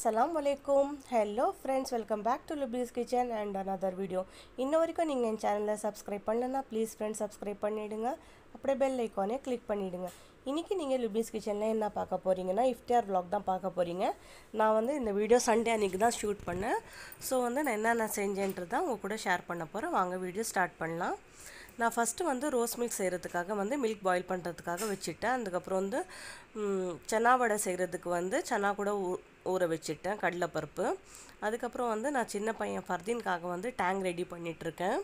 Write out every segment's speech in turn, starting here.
அஸ்லாம் வலைக்கும் hello friends welcome back to Lubi's kitchen and another video இன்ன வரைக்கும் நீங்கள் என் சேனலை சப்ஸ்கிரைப் பண்ணலன்னா ப்ளீஸ் ஃப்ரெண்ட்ஸ் சப்ஸ்கிரைப் பண்ணிவிடுங்க அப்படியே பெல் ஐக்கானே கிளிக் பண்ணிவிடுங்க இன்றைக்கி நீங்கள் லுபீஸ் கிச்சனில் என்ன பார்க்க போகிறீங்கன்னா இஃப்டியார் விளாக் தான் பார்க்க போகிறீங்க நான் வந்து இந்த வீடியோ சண்டே அன்றைக்கி தான் ஷூட் பண்ணேன் ஸோ வந்து நான் என்னென்ன செஞ்சேன்றது தான் உங்கள் கூட ஷேர் பண்ண போகிறேன் வாங்க வீடியோ ஸ்டார்ட் பண்ணலாம் நான் ஃபஸ்ட்டு வந்து ரோஸ் மில்க் செய்கிறதுக்காக வந்து மில்க் பாயில் பண்ணுறதுக்காக வச்சுட்டேன் அதுக்கப்புறம் வந்து சன்னா வடை செய்கிறதுக்கு வந்து சன்னா கூட ஊ ஊற வச்சுட்டேன் கடலைப்பருப்பு அதுக்கப்புறம் வந்து நான் சின்ன பையன் ஃபர்தீன்காக வந்து டேங் ரெடி பண்ணிகிட்ருக்கேன்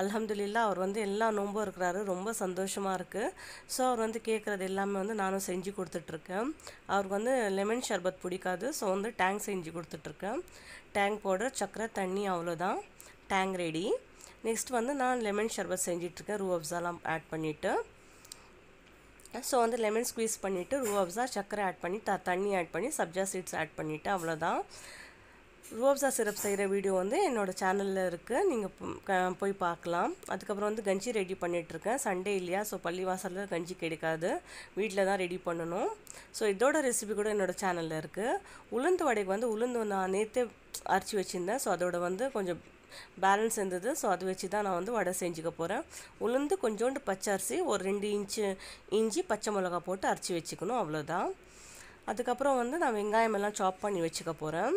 அலமதுல்லா அவர் வந்து எல்லா நோம்பும் இருக்கிறாரு ரொம்ப சந்தோஷமாக இருக்குது ஸோ அவர் வந்து கேட்குறது எல்லாமே வந்து நானும் செஞ்சு கொடுத்துட்ருக்கேன் அவருக்கு வந்து லெமன் ஷர்பத் பிடிக்காது ஸோ வந்து டேங்க் செஞ்சு கொடுத்துட்ருக்கேன் டேங்க் பவுடர் சக்கரை தண்ணி அவ்வளோதான் டேங்க் ரெடி நெக்ஸ்ட் வந்து நான் லெமன் ஷர்பத் செஞ்சிட்ருக்கேன் ரூ அப்சாலாம் ஆட் பண்ணிவிட்டு ஸோ வந்து லெமன் ஸ்குவீஸ் பண்ணிவிட்டு ரூ அப்சா சர்க்கரை ஆட் பண்ணி த தண்ணி ஆட் பண்ணி சப்ஜா சீட்ஸ் ஆட் பண்ணிவிட்டு அவ்வளோதான் ரூஅப்ஸா சிரப் செய்கிற வீடியோ வந்து என்னோடய சேனலில் இருக்குது நீங்கள் போய் பார்க்கலாம் அதுக்கப்புறம் வந்து கஞ்சி ரெடி பண்ணிகிட்ருக்கேன் சண்டே இல்லையா ஸோ பள்ளிவாசலில் கஞ்சி கிடைக்காது வீட்டில் தான் ரெடி பண்ணணும் ஸோ இதோட ரெசிபி கூட என்னோடய சேனலில் இருக்குது உளுந்து வடைக்கு வந்து உளுந்து நான் நேற்று அரைச்சி வச்சுருந்தேன் ஸோ அதோட வந்து கொஞ்சம் பேலன்ஸ் இருந்தது ஸோ அதை வச்சு தான் நான் வந்து வடை செஞ்சுக்க போகிறேன் உளுந்து கொஞ்சோண்டு பச்சை அரிசி ஒரு ரெண்டு இன்ச்சு இஞ்சி பச்சை மிளகா போட்டு அரைச்சி வச்சுக்கணும் அவ்வளோதான் அதுக்கப்புறம் வந்து நான் வெங்காயம் எல்லாம் சாப் பண்ணி வச்சுக்க போகிறேன்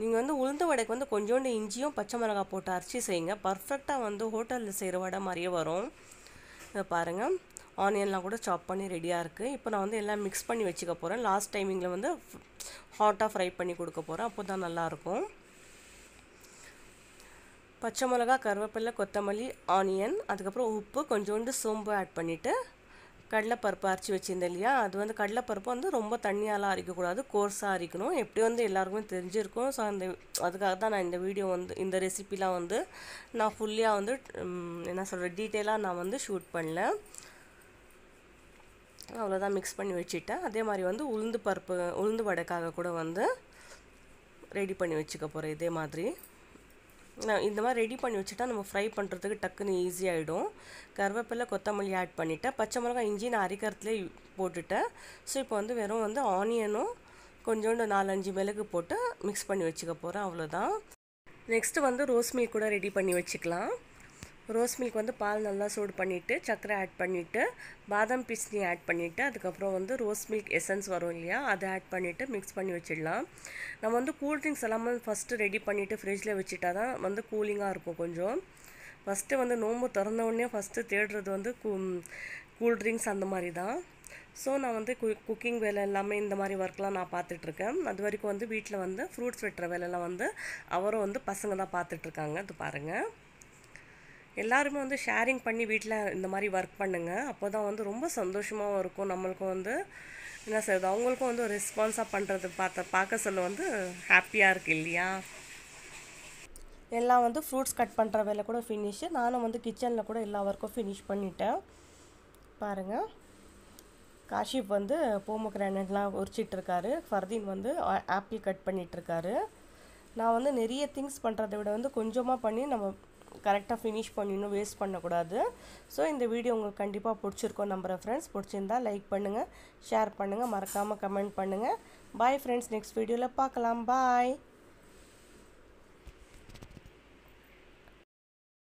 நீங்கள் வந்து உளுந்து வடைக்கு வந்து கொஞ்சோண்டு இஞ்சியும் பச்சை மிளகா போட்டு அரைச்சி செய்யுங்க பர்ஃபெக்டாக வந்து ஹோட்டலில் செய்கிற வடை மாதிரியே வரும் இதை பாருங்கள் ஆனியன்லாம் கூட சாப் பண்ணி ரெடியாக இருக்குது இப்போ நான் வந்து எல்லாம் மிக்ஸ் பண்ணி வச்சுக்க போகிறேன் லாஸ்ட் டைமிங்கில் வந்து ஹாட்டாக ஃப்ரை பண்ணி கொடுக்க போகிறேன் அப்போ தான் நல்லாயிருக்கும் பச்சை மிளகா கருவேப்பிலை கொத்தமல்லி ஆனியன் அதுக்கப்புறம் உப்பு கொஞ்சோண்டு சோம்பு ஆட் பண்ணிவிட்டு கடலைப்பருப்பு அரைச்சி வச்சுருந்தேன் இல்லையா அது வந்து கடலைப்பருப்பு வந்து ரொம்ப தண்ணியாலாம் அரைக்கக்கூடாது கோர்ஸாக அரைக்கணும் எப்படி வந்து எல்லாருக்குமே தெரிஞ்சிருக்கும் ஸோ அந்த அதுக்காக தான் நான் இந்த வீடியோ வந்து இந்த ரெசிப்பிலாம் வந்து நான் ஃபுல்லியாக வந்து என்ன சொல்கிற டீட்டெயிலாக நான் வந்து ஷூட் பண்ணல அவ்வளோதான் மிக்ஸ் பண்ணி வச்சுட்டேன் அதே மாதிரி வந்து உளுந்து பருப்பு உளுந்து வடைக்காக கூட வந்து ரெடி பண்ணி வச்சுக்க போகிறேன் இதே மாதிரி இந்த மாதிரி ரெடி பண்ணி வச்சுட்டா நம்ம ஃப்ரை பண்ணுறதுக்கு டக்குன்னு ஈஸியாகிடும் கருவேப்பிலை கொத்தமல்லி ஆட் பண்ணிவிட்டேன் பச்சை மிளகாய் இஞ்சி நான் அரைக்கிறதுலே போட்டுட்டேன் ஸோ இப்போ வந்து வெறும் வந்து ஆனியனும் கொஞ்சோண்டு நாலஞ்சு மிளகு போட்டு மிக்ஸ் பண்ணி வச்சுக்க போகிறேன் அவ்வளோதான் நெக்ஸ்ட்டு வந்து ரோஸ் மில்க் கூட ரெடி பண்ணி வச்சுக்கலாம் ரோஸ் மில்க் வந்து பால் நல்லா சூடு பண்ணிவிட்டு சர்க்கரை ஆட் பண்ணிவிட்டு பாதாம் பிஸ்னி ஆட் பண்ணிவிட்டு அதுக்கப்புறம் வந்து ரோஸ் மில்க் எசன்ஸ் வரும் இல்லையா அதை ஆட் பண்ணிவிட்டு மிக்ஸ் பண்ணி வச்சிடலாம் நம்ம வந்து கூல் கூல்ட்ரிங்க்ஸ் எல்லாமே ஃபஸ்ட்டு ரெடி பண்ணிவிட்டு ஃப்ரிட்ஜில் வச்சுட்டா தான் வந்து கூலிங்காக இருக்கும் கொஞ்சம் ஃபஸ்ட்டு வந்து நோம்பு திறந்த உடனே ஃபஸ்ட்டு தேடுறது வந்து கூ கூல்ட்ரிங்க்ஸ் அந்த மாதிரி தான் ஸோ நான் வந்து கு குக்கிங் வேலை எல்லாமே இந்த மாதிரி ஒர்க்லாம் நான் பார்த்துட்ருக்கேன் அது வரைக்கும் வந்து வீட்டில் வந்து ஃப்ரூட்ஸ் வெட்டுற வேலைலாம் வந்து அவரும் வந்து பசங்க தான் பார்த்துட்ருக்காங்க அது பாருங்கள் எல்லாருமே வந்து ஷேரிங் பண்ணி வீட்டில் இந்த மாதிரி ஒர்க் பண்ணுங்கள் அப்போ தான் வந்து ரொம்ப சந்தோஷமாகவும் இருக்கும் நம்மளுக்கும் வந்து என்ன சார் அவங்களுக்கும் வந்து ரெஸ்பான்ஸாக பண்ணுறது பார்த்த பார்க்க சொல்ல வந்து ஹாப்பியாக இருக்குது இல்லையா எல்லாம் வந்து ஃப்ரூட்ஸ் கட் பண்ணுற வேலை கூட ஃபினிஷு நானும் வந்து கிச்சனில் கூட எல்லா ஒர்க்கும் ஃபினிஷ் பண்ணிட்டேன் பாருங்கள் காஷிப் வந்து போமோ கிரானட்லாம் உரிச்சிட்ருக்காரு ஃபர்தீன் வந்து ஆப்பிள் கட் பண்ணிகிட்ருக்காரு நான் வந்து நிறைய திங்ஸ் பண்ணுறதை விட வந்து கொஞ்சமாக பண்ணி நம்ம கரெக்டாக ஃபினிஷ் பண்ணிடணும் வேஸ்ட் பண்ணக்கூடாது ஸோ இந்த வீடியோ உங்களுக்கு கண்டிப்பாக பிடிச்சிருக்கோம் நம்புகிற ஃப்ரெண்ட்ஸ் பிடிச்சிருந்தால் லைக் பண்ணுங்கள் ஷேர் பண்ணுங்கள் மறக்காமல் கமெண்ட் பண்ணுங்கள் பாய் ஃப்ரெண்ட்ஸ் நெக்ஸ்ட் வீடியோவில் பார்க்கலாம் பாய்